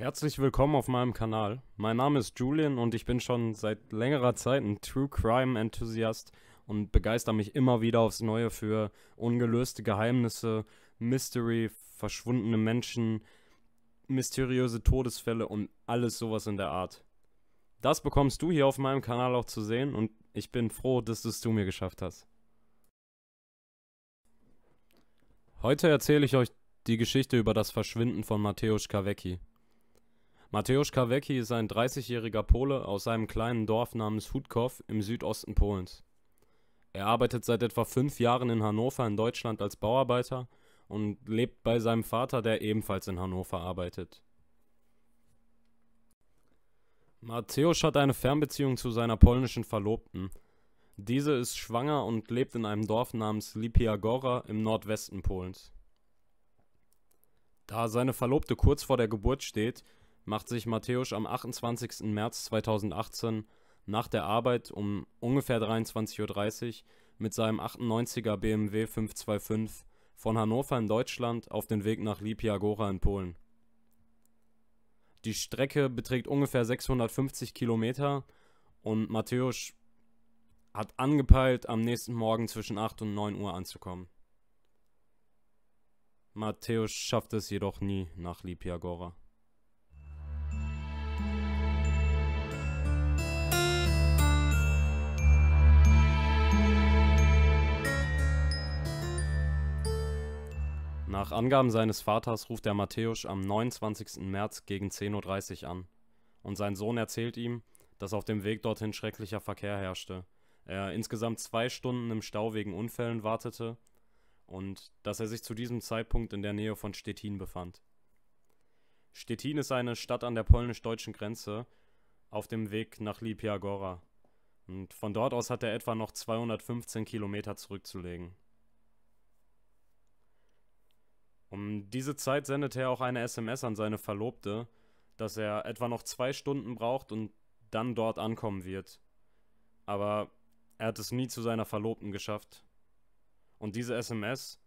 Herzlich willkommen auf meinem Kanal. Mein Name ist Julian und ich bin schon seit längerer Zeit ein True Crime Enthusiast und begeister mich immer wieder aufs Neue für ungelöste Geheimnisse, Mystery, verschwundene Menschen, mysteriöse Todesfälle und alles sowas in der Art. Das bekommst du hier auf meinem Kanal auch zu sehen und ich bin froh, dass du es zu mir geschafft hast. Heute erzähle ich euch die Geschichte über das Verschwinden von Mateusz Kawecki. Mateusz Kawecki ist ein 30-jähriger Pole aus einem kleinen Dorf namens Hutkow im Südosten Polens. Er arbeitet seit etwa fünf Jahren in Hannover in Deutschland als Bauarbeiter und lebt bei seinem Vater, der ebenfalls in Hannover arbeitet. Mateusz hat eine Fernbeziehung zu seiner polnischen Verlobten. Diese ist schwanger und lebt in einem Dorf namens Lipiagora im Nordwesten Polens. Da seine Verlobte kurz vor der Geburt steht, macht sich Matthäus am 28. März 2018 nach der Arbeit um ungefähr 23.30 Uhr mit seinem 98er BMW 525 von Hannover in Deutschland auf den Weg nach Lipiagora in Polen. Die Strecke beträgt ungefähr 650 Kilometer und Matthäus hat angepeilt, am nächsten Morgen zwischen 8 und 9 Uhr anzukommen. Matthäus schafft es jedoch nie nach Lipiagora. Nach Angaben seines Vaters ruft der Matthäus am 29. März gegen 10.30 Uhr an und sein Sohn erzählt ihm, dass auf dem Weg dorthin schrecklicher Verkehr herrschte, er insgesamt zwei Stunden im Stau wegen Unfällen wartete und dass er sich zu diesem Zeitpunkt in der Nähe von Stettin befand. Stettin ist eine Stadt an der polnisch-deutschen Grenze auf dem Weg nach Lipiagora. Und von dort aus hat er etwa noch 215 Kilometer zurückzulegen. Um ähm, diese Zeit sendet er auch eine SMS an seine Verlobte, dass er etwa noch zwei Stunden braucht und dann dort ankommen wird. Aber er hat es nie zu seiner Verlobten geschafft. Und diese SMS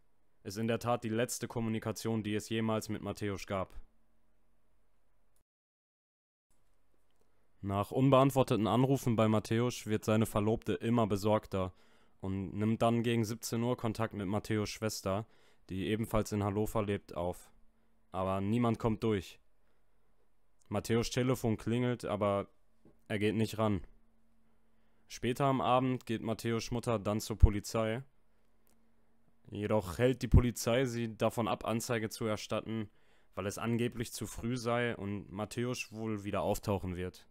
ist in der Tat die letzte Kommunikation, die es jemals mit Matthäus gab. Nach unbeantworteten Anrufen bei Matthäus wird seine Verlobte immer besorgter und nimmt dann gegen 17 Uhr Kontakt mit Matthäus Schwester, die ebenfalls in Hannover lebt, auf. Aber niemand kommt durch. Matthäus Telefon klingelt, aber er geht nicht ran. Später am Abend geht Matthäus Mutter dann zur Polizei. Jedoch hält die Polizei sie davon ab, Anzeige zu erstatten, weil es angeblich zu früh sei und Matthäus wohl wieder auftauchen wird.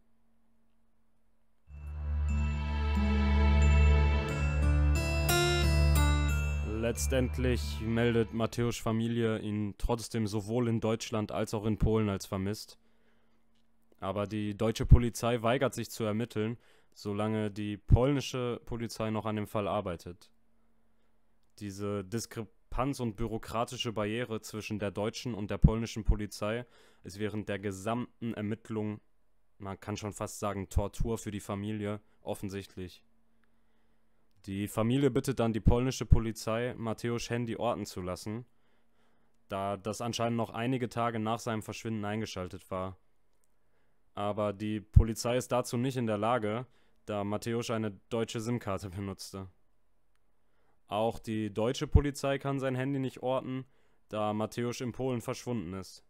Letztendlich meldet Matthäus Familie ihn trotzdem sowohl in Deutschland als auch in Polen als vermisst. Aber die deutsche Polizei weigert sich zu ermitteln, solange die polnische Polizei noch an dem Fall arbeitet. Diese Diskrepanz und bürokratische Barriere zwischen der deutschen und der polnischen Polizei ist während der gesamten Ermittlung, man kann schon fast sagen, Tortur für die Familie offensichtlich. Die Familie bittet dann die polnische Polizei, Mateusz Handy orten zu lassen, da das anscheinend noch einige Tage nach seinem Verschwinden eingeschaltet war. Aber die Polizei ist dazu nicht in der Lage, da Mateusz eine deutsche SIM-Karte benutzte. Auch die deutsche Polizei kann sein Handy nicht orten, da Mateusz in Polen verschwunden ist.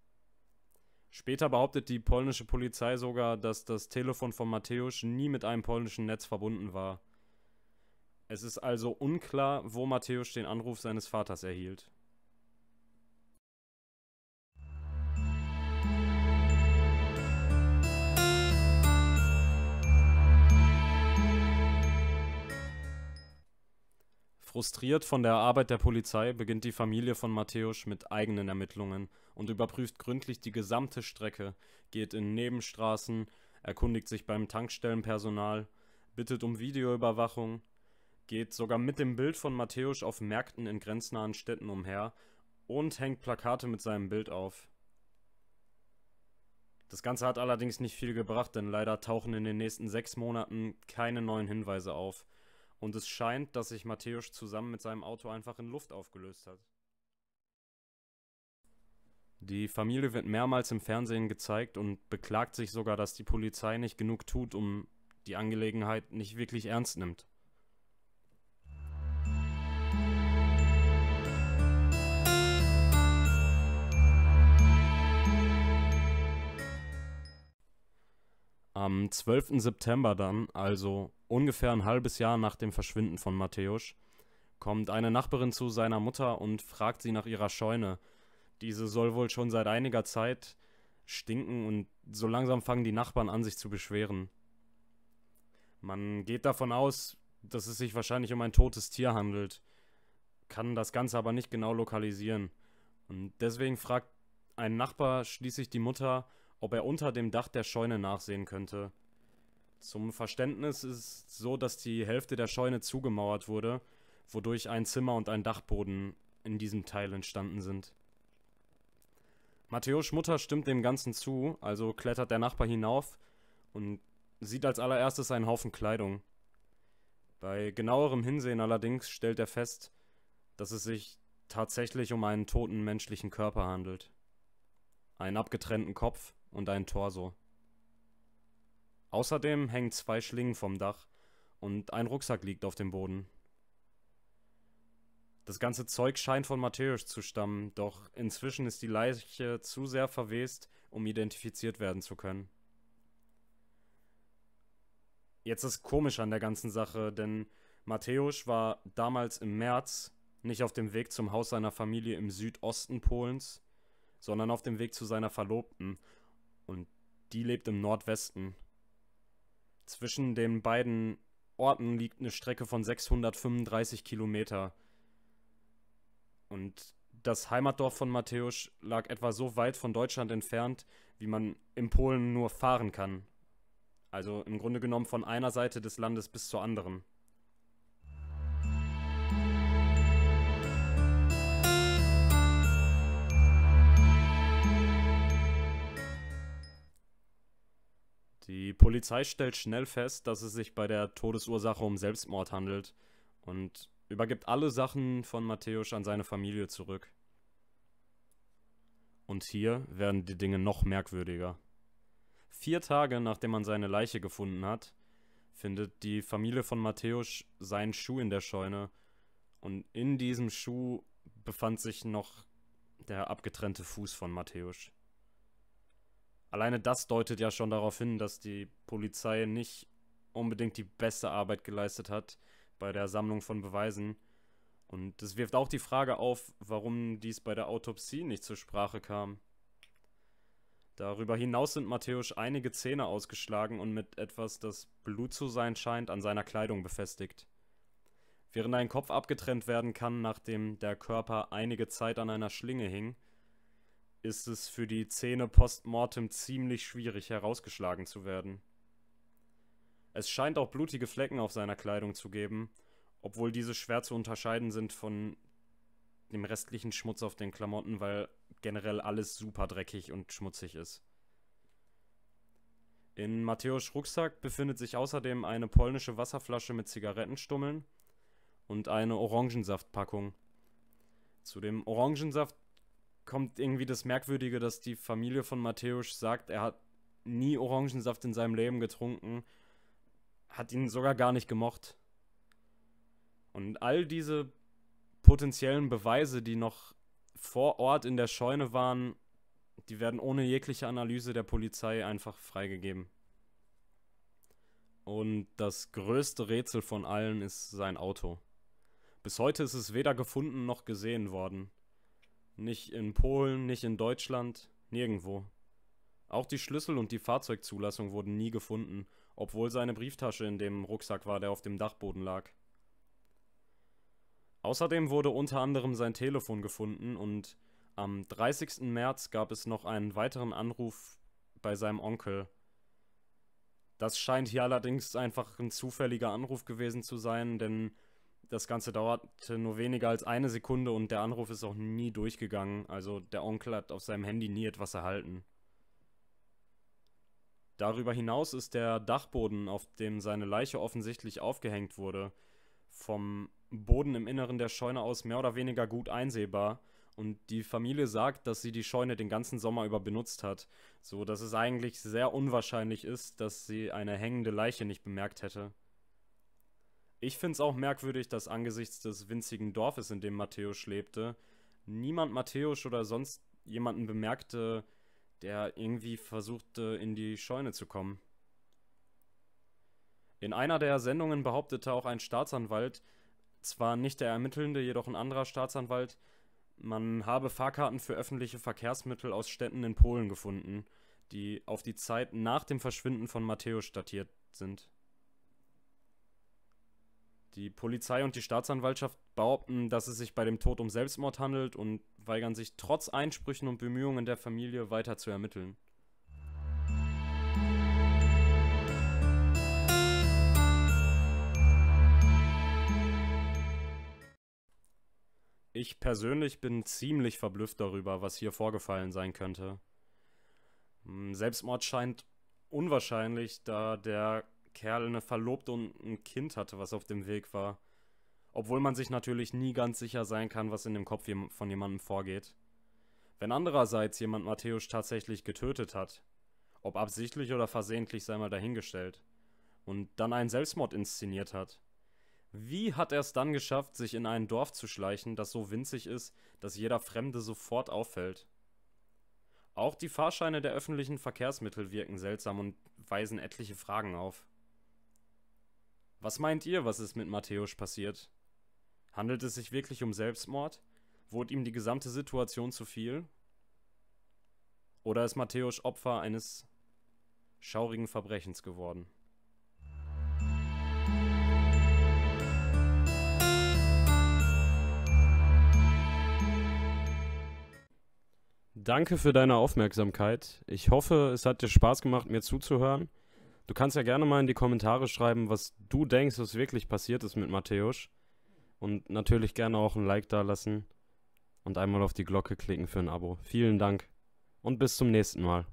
Später behauptet die polnische Polizei sogar, dass das Telefon von Mateusz nie mit einem polnischen Netz verbunden war es ist also unklar, wo Matthäus den Anruf seines Vaters erhielt. Frustriert von der Arbeit der Polizei beginnt die Familie von Matthäus mit eigenen Ermittlungen und überprüft gründlich die gesamte Strecke, geht in Nebenstraßen, erkundigt sich beim Tankstellenpersonal, bittet um Videoüberwachung geht sogar mit dem Bild von Matthäus auf Märkten in grenznahen Städten umher und hängt Plakate mit seinem Bild auf. Das Ganze hat allerdings nicht viel gebracht, denn leider tauchen in den nächsten sechs Monaten keine neuen Hinweise auf. Und es scheint, dass sich Matthäus zusammen mit seinem Auto einfach in Luft aufgelöst hat. Die Familie wird mehrmals im Fernsehen gezeigt und beklagt sich sogar, dass die Polizei nicht genug tut, um die Angelegenheit nicht wirklich ernst nimmt. Am 12. September dann, also ungefähr ein halbes Jahr nach dem Verschwinden von Matthäus, kommt eine Nachbarin zu seiner Mutter und fragt sie nach ihrer Scheune. Diese soll wohl schon seit einiger Zeit stinken und so langsam fangen die Nachbarn an, sich zu beschweren. Man geht davon aus, dass es sich wahrscheinlich um ein totes Tier handelt, kann das Ganze aber nicht genau lokalisieren. Und deswegen fragt ein Nachbar schließlich die Mutter, ob er unter dem Dach der Scheune nachsehen könnte. Zum Verständnis ist so, dass die Hälfte der Scheune zugemauert wurde, wodurch ein Zimmer und ein Dachboden in diesem Teil entstanden sind. Matthäus Mutter stimmt dem Ganzen zu, also klettert der Nachbar hinauf und sieht als allererstes einen Haufen Kleidung. Bei genauerem Hinsehen allerdings stellt er fest, dass es sich tatsächlich um einen toten menschlichen Körper handelt. Einen abgetrennten Kopf, und ein Torso. Außerdem hängen zwei Schlingen vom Dach und ein Rucksack liegt auf dem Boden. Das ganze Zeug scheint von Matthäus zu stammen, doch inzwischen ist die Leiche zu sehr verwest, um identifiziert werden zu können. Jetzt ist komisch an der ganzen Sache, denn Matthäus war damals im März nicht auf dem Weg zum Haus seiner Familie im Südosten Polens, sondern auf dem Weg zu seiner Verlobten und die lebt im Nordwesten. Zwischen den beiden Orten liegt eine Strecke von 635 Kilometer. Und das Heimatdorf von Mateusz lag etwa so weit von Deutschland entfernt, wie man in Polen nur fahren kann. Also im Grunde genommen von einer Seite des Landes bis zur anderen. Die Polizei stellt schnell fest, dass es sich bei der Todesursache um Selbstmord handelt und übergibt alle Sachen von Matthäus an seine Familie zurück. Und hier werden die Dinge noch merkwürdiger. Vier Tage nachdem man seine Leiche gefunden hat, findet die Familie von Matthäus seinen Schuh in der Scheune und in diesem Schuh befand sich noch der abgetrennte Fuß von Matthäus. Alleine das deutet ja schon darauf hin, dass die Polizei nicht unbedingt die beste Arbeit geleistet hat bei der Sammlung von Beweisen. Und das wirft auch die Frage auf, warum dies bei der Autopsie nicht zur Sprache kam. Darüber hinaus sind Matthäus einige Zähne ausgeschlagen und mit etwas, das Blut zu sein scheint, an seiner Kleidung befestigt. Während ein Kopf abgetrennt werden kann, nachdem der Körper einige Zeit an einer Schlinge hing, ist es für die Szene postmortem ziemlich schwierig herausgeschlagen zu werden. Es scheint auch blutige Flecken auf seiner Kleidung zu geben, obwohl diese schwer zu unterscheiden sind von dem restlichen Schmutz auf den Klamotten, weil generell alles super dreckig und schmutzig ist. In Matthäus Rucksack befindet sich außerdem eine polnische Wasserflasche mit Zigarettenstummeln und eine Orangensaftpackung. Zu dem Orangensaft kommt irgendwie das Merkwürdige, dass die Familie von Matthäus sagt, er hat nie Orangensaft in seinem Leben getrunken, hat ihn sogar gar nicht gemocht. Und all diese potenziellen Beweise, die noch vor Ort in der Scheune waren, die werden ohne jegliche Analyse der Polizei einfach freigegeben. Und das größte Rätsel von allen ist sein Auto. Bis heute ist es weder gefunden noch gesehen worden. Nicht in Polen, nicht in Deutschland, nirgendwo. Auch die Schlüssel und die Fahrzeugzulassung wurden nie gefunden, obwohl seine Brieftasche in dem Rucksack war, der auf dem Dachboden lag. Außerdem wurde unter anderem sein Telefon gefunden und am 30. März gab es noch einen weiteren Anruf bei seinem Onkel. Das scheint hier allerdings einfach ein zufälliger Anruf gewesen zu sein, denn das Ganze dauerte nur weniger als eine Sekunde und der Anruf ist auch nie durchgegangen. Also der Onkel hat auf seinem Handy nie etwas erhalten. Darüber hinaus ist der Dachboden, auf dem seine Leiche offensichtlich aufgehängt wurde, vom Boden im Inneren der Scheune aus mehr oder weniger gut einsehbar und die Familie sagt, dass sie die Scheune den ganzen Sommer über benutzt hat, so dass es eigentlich sehr unwahrscheinlich ist, dass sie eine hängende Leiche nicht bemerkt hätte. Ich finde es auch merkwürdig, dass angesichts des winzigen Dorfes, in dem Matthäus lebte, niemand Matthäus oder sonst jemanden bemerkte, der irgendwie versuchte, in die Scheune zu kommen. In einer der Sendungen behauptete auch ein Staatsanwalt, zwar nicht der Ermittelnde, jedoch ein anderer Staatsanwalt, man habe Fahrkarten für öffentliche Verkehrsmittel aus Städten in Polen gefunden, die auf die Zeit nach dem Verschwinden von Matthäus datiert sind. Die Polizei und die Staatsanwaltschaft behaupten, dass es sich bei dem Tod um Selbstmord handelt und weigern sich trotz Einsprüchen und Bemühungen der Familie weiter zu ermitteln. Ich persönlich bin ziemlich verblüfft darüber, was hier vorgefallen sein könnte. Hm, Selbstmord scheint unwahrscheinlich, da der Kerl eine Verlobte und ein Kind hatte, was auf dem Weg war. Obwohl man sich natürlich nie ganz sicher sein kann, was in dem Kopf von jemandem vorgeht. Wenn andererseits jemand Matthäus tatsächlich getötet hat, ob absichtlich oder versehentlich sei mal dahingestellt, und dann einen Selbstmord inszeniert hat. Wie hat er es dann geschafft, sich in ein Dorf zu schleichen, das so winzig ist, dass jeder Fremde sofort auffällt? Auch die Fahrscheine der öffentlichen Verkehrsmittel wirken seltsam und weisen etliche Fragen auf. Was meint ihr, was ist mit Matthäus passiert? Handelt es sich wirklich um Selbstmord? Wurde ihm die gesamte Situation zu viel? Oder ist Matthäus Opfer eines schaurigen Verbrechens geworden? Danke für deine Aufmerksamkeit. Ich hoffe, es hat dir Spaß gemacht, mir zuzuhören. Du kannst ja gerne mal in die Kommentare schreiben, was du denkst, was wirklich passiert ist mit Matthäus. Und natürlich gerne auch ein Like da lassen und einmal auf die Glocke klicken für ein Abo. Vielen Dank und bis zum nächsten Mal.